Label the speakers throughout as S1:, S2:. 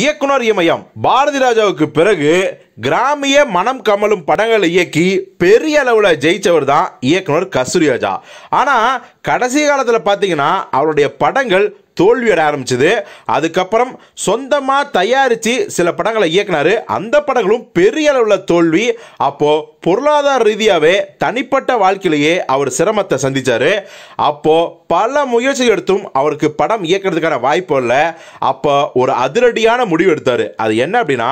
S1: இயக்குனர் இமயம் பாரதி ராஜாவுக்கு பிறகு கிராமிய மனம் கமலும் படங்களை இயக்கி பெரிய அளவில் ஜெயிச்சவர் தான் இயக்குனர் கஸ்தூரி ராஜா ஆனால் கடைசி காலத்தில் பார்த்தீங்கன்னா அவருடைய படங்கள் தோல்வியட ஆரம்பிச்சது அதுக்கப்புறம் சொந்தமாக தயாரித்து சில படங்களை இயக்குனாரு அந்த படங்களும் பெரிய அளவில் தோல்வி அப்போது பொருளாதார ரீதியாகவே தனிப்பட்ட வாழ்க்கையிலேயே அவர் சிரமத்தை சந்திச்சாரு அப்போ பல முயற்சி எடுத்தும் அவருக்கு படம் இயக்கிறதுக்கான வாய்ப்பு இல்லை அப்போ ஒரு அதிரடியான முடிவு எடுத்தார் அது என்ன அப்படின்னா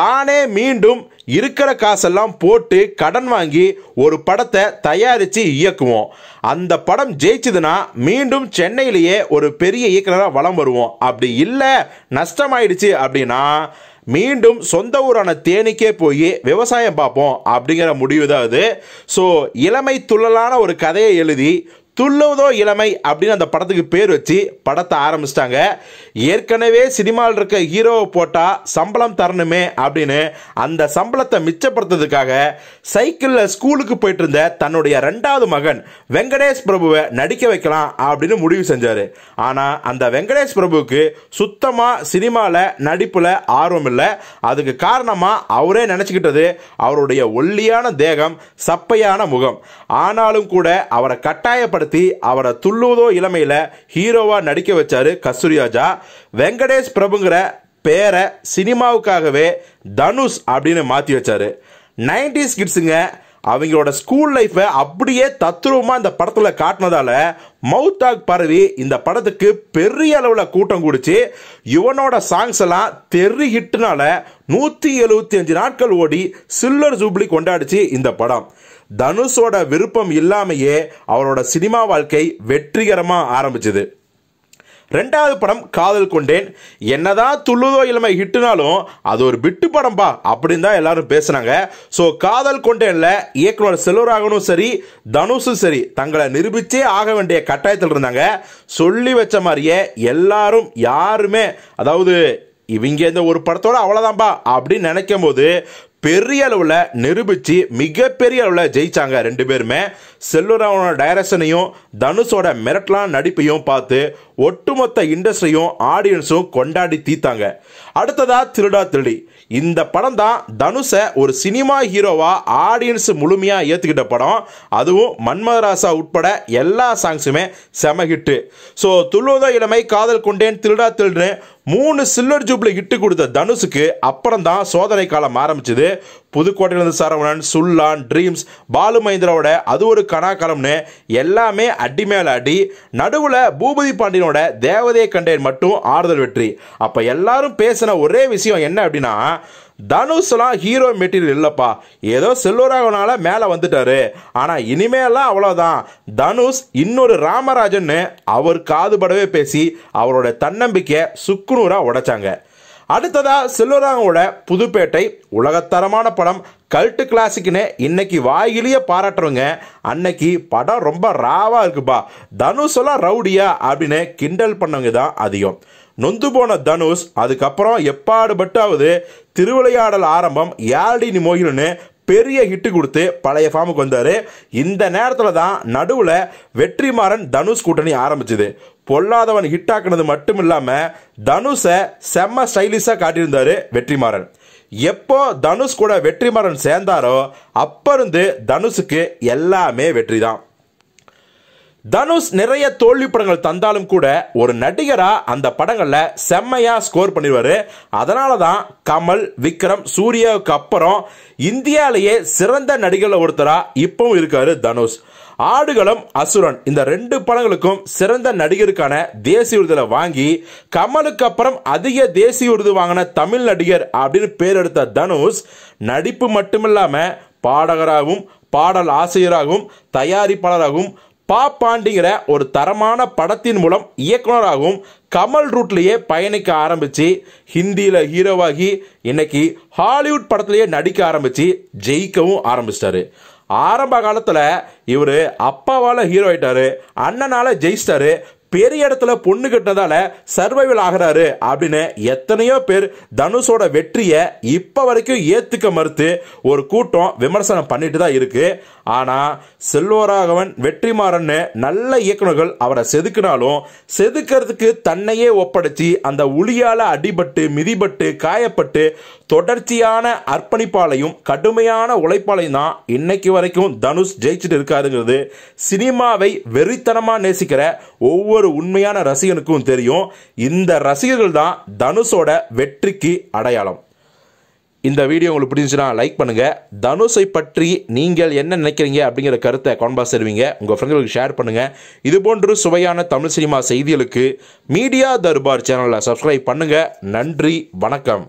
S1: தானே மீண்டும் இருக்கிற காசெல்லாம் போட்டு கடன் வாங்கி ஒரு படத்தை தயாரித்து இயக்குவோம் அந்த படம் ஜெயிச்சதுன்னா மீண்டும் சென்னையிலேயே ஒரு பெரிய இயக்குனராக வளம் வருவோம் அப்படி இல்லை நஷ்டமாயிடுச்சு அப்படின்னா மீண்டும் சொந்த ஊரான தேனிக்கே போய் விவசாயம் பார்ப்போம் அப்படிங்கிற முடிவு தான் அது ஸோ இளமை துள்ளலான ஒரு கதையை எழுதி துள்ளுவதோ இளமை அப்படின்னு அந்த படத்துக்கு பேர் வச்சு படத்தை ஆரம்பிச்சிட்டாங்க ஏற்கனவே சினிமாவில் இருக்க ஹீரோவை போட்டால் சம்பளம் தரணுமே அப்படின்னு அந்த சம்பளத்தை மிச்சப்படுத்துறதுக்காக சைக்கிளில் ஸ்கூலுக்கு போயிட்டு இருந்த தன்னுடைய ரெண்டாவது மகன் வெங்கடேஷ் பிரபுவை நடிக்க வைக்கலாம் அப்படின்னு முடிவு செஞ்சார் ஆனால் அந்த வெங்கடேஷ் பிரபுவுக்கு சுத்தமாக சினிமாவில் நடிப்பில் ஆர்வம் இல்லை அதுக்கு காரணமாக அவரே நினச்சிக்கிட்டது அவருடைய ஒல்லியான தேகம் சப்பையான முகம் ஆனாலும் கூட அவரை கட்டாயப்படுத்த பயன்படுத்தி அவரை துள்ளுவதோ இளமையில ஹீரோவாக நடிக்க வச்சாரு கஸ்தூரிராஜா வெங்கடேஷ் பிரபுங்கிற பேரை சினிமாவுக்காகவே தனுஷ் அப்படின்னு மாற்றி வச்சாரு நைன்டிஸ் கிட்ஸுங்க அவங்களோட ஸ்கூல் லைஃப்பை அப்படியே தத்ரூபமாக இந்த படத்தில் காட்டினதால மவுத்தாக் பரவி இந்த படத்துக்கு பெரிய அளவில் கூட்டம் குடிச்சு யுவனோட சாங்ஸ் எல்லாம் தெரி ஹிட்னால நூற்றி எழுபத்தி அஞ்சு நாட்கள் ஓடி சில்லர் ஜூப்ளி கொண்டாடிச்சு இந்த படம் தனுஷோட விருப்பம் இல்லாமையே அவரோட சினிமா வாழ்க்கை வெற்றிகரமாக ஆரம்பிச்சது ரெண்டாவது படம் காதல் கொண்டேன் என்னதான் துள்ளுதோ இளமை ஹிட்டுனாலும் அது ஒரு விட்டு படம்பா அப்படின்னு தான் எல்லாரும் பேசுனாங்க ஸோ காதல் கொண்டேனில் இயக்குனர் செல்வராகனும் சரி தனுஷும் சரி தங்களை நிரூபித்தே ஆக வேண்டிய கட்டாயத்தில் இருந்தாங்க சொல்லி வச்ச மாதிரியே எல்லாரும் யாருமே அதாவது இவங்க இந்த ஒரு படத்தோட அவ்வளோதான்பா அப்படின்னு நினைக்கும் போது பெரிய அளவில் நிரூபித்து மிகப்பெரிய அளவில் ஜெயிச்சாங்க ரெண்டு பேருமே செல்லுராவோட டைரக்ஷனையும் தனுஷோட மிரட்டலான நடிப்பையும் பார்த்து ஒட்டுமொத்த இண்டஸ்ட்ரியும் ஆடியன்ஸும் கொண்டாடி தீத்தாங்க அடுத்ததா திருடா திருடி இந்த படம் தான் தனுஷை ஒரு சினிமா ஹீரோவாக ஆடியன்ஸ் முழுமையாக ஏற்றுக்கிட்ட படம் அதுவும் மன்மதராசா உட்பட எல்லா சாங்ஸுமே செமகிட்டு ஸோ துள்ளுவதோ இளமை காதல் கொண்டேன் திருடா திருடுன்னு மூணு சில்வர் ஜூப்ளி இட்டு கொடுத்த தனுஷுக்கு அப்புறம் தான் சோதனை காலம் ஆரம்பிச்சது புதுக்கோட்டையிலிருந்து சரவணன் சுல்லான் ட்ரீம்ஸ் பாலு மஹேந்திராவோட அது ஒரு கனா எல்லாமே அடி மேல அடி நடுவில் பூபதி பாண்டியனோட தேவதையை கண்டேன் மட்டும் ஆறுதல் வெற்றி அப்போ எல்லாரும் பேசின ஒரே விஷயம் என்ன அப்படின்னா தனுஷ்லாம் ஹீரோ மெட்டீரியல் இல்லைப்பா ஏதோ செல்வராகனால மேலே வந்துட்டாரு ஆனால் இனிமேலாம் அவ்வளோதான் தனுஷ் இன்னொரு ராமராஜன்னு அவர் காதுபடவே பேசி அவரோட தன்னம்பிக்கையை சுக்குநூறாக உடைச்சாங்க அடுத்ததா செல்வராங்கோட புதுப்பேட்டை உலகத்தரமான படம் கல்ட்டு கிளாசிக்னு இன்னைக்கு வாயிலேயே பாராட்டுறவங்க அன்னைக்கு படம் ரொம்ப ராவாக இருக்குப்பா தனுஷ் எல்லாம் ரவுடியா அப்படின்னு கிண்டல் பண்ணவங்க தான் அதிகம் நொந்து போன தனுஷ் அதுக்கப்புறம் எப்பாடுபட்டாவது திருவிளையாடல் ஆரம்பம் யாழ்டி மோகில்னு பெரிய ஹிட்டு கொடுத்து பழைய ஃபார்முக்கு வந்தார் இந்த நேரத்தில் தான் நடுவில் வெற்றிமாறன் தனுஷ் கூட்டணி ஆரம்பிச்சுது பொல்லாதவன் ஹிட் ஆக்குனது மட்டும் இல்லாமல் தனுஷை செம்ம ஸ்டைலிஷாக காட்டியிருந்தாரு வெற்றிமாறன் எப்போ தனுஷ் கூட வெற்றிமாறன் சேர்ந்தாரோ அப்போ இருந்து தனுஷுக்கு எல்லாமே வெற்றி தான் தனுஷ் நிறைய தோல்வி படங்கள் தந்தாலும் கூட ஒரு நடிகரா அந்த படங்கள்ல செம்மையா ஸ்கோர் பண்ணிடுவாரு அதனால தான் கமல் விக்ரம் சூர்யாவுக்கு அப்புறம் இந்தியாலேயே சிறந்த நடிகர்ல ஒருத்தரா இப்பவும் இருக்காரு தனுஷ் ஆடுகளம் அசுரன் இந்த ரெண்டு படங்களுக்கும் சிறந்த நடிகருக்கான தேசிய விருதுல வாங்கி கமலுக்கு அப்புறம் அதிக தேசிய விருது வாங்கின தமிழ் நடிகர் அப்படின்னு பேர் எடுத்த தனுஷ் நடிப்பு மட்டுமில்லாம பாடகராகவும் பாடல் ஆசிரியராகவும் தயாரிப்பாளராகவும் பாப்பாண்டிங்கிற ஒரு தரமான படத்தின் மூலம் இயக்குனராகவும் கமல் ரூட்லேயே பயணிக்க ஆரம்பித்து ஹிந்தியில் ஹீரோவாகி இன்னைக்கு ஹாலிவுட் படத்துலேயே நடிக்க ஆரம்பித்து ஜெயிக்கவும் ஆரம்பிச்சிட்டாரு ஆரம்ப காலத்தில் இவர் அப்பாவால் ஹீரோ ஆயிட்டாரு அண்ணனால் ஜெயிச்சிட்டாரு பெரிய இடத்துல பொண்ணு கட்டினதால சர்வைவல் ஆகிறாரு அப்படின்னு எத்தனையோ பேர் தனுஷோட வெற்றியை இப்போ வரைக்கும் ஏத்துக்க மறுத்து ஒரு கூட்டம் விமர்சனம் பண்ணிட்டு தான் இருக்கு ஆனா செல்வராகவன் வெற்றிமாறன்னு நல்ல இயக்குநர்கள் அவரை செதுக்கினாலும் செதுக்கிறதுக்கு தன்னையே ஒப்படைச்சி அந்த உளியால அடிபட்டு மிதிபட்டு காயப்பட்டு தொடர்ச்சியான அர்ப்பணிப்பாலையும் கடுமையான உழைப்பாலையும் தான் இன்னைக்கு வரைக்கும் தனுஷ் ஜெயிச்சுட்டு இருக்காருங்கிறது சினிமாவை வெறித்தனமா நேசிக்கிற ஒவ்வொரு ஒவ்வொரு உண்மையான ரசிகனுக்கும் தெரியும் இந்த ரசிகர்கள் தான் தனுஷோட வெற்றிக்கு அடையாளம் இந்த வீடியோ உங்களுக்கு பிடிச்சிச்சுன்னா லைக் பண்ணுங்கள் தனுஷை பற்றி நீங்கள் என்ன நினைக்கிறீங்க அப்படிங்கிற கருத்தை கான்பாஸ் தருவீங்க உங்கள் ஃப்ரெண்ட்களுக்கு ஷேர் பண்ணுங்கள் இது போன்று சுவையான தமிழ் சினிமா செய்திகளுக்கு மீடியா தர்பார் சேனலில் சப்ஸ்கிரைப் பண்ணுங்கள் நன்றி வணக்கம்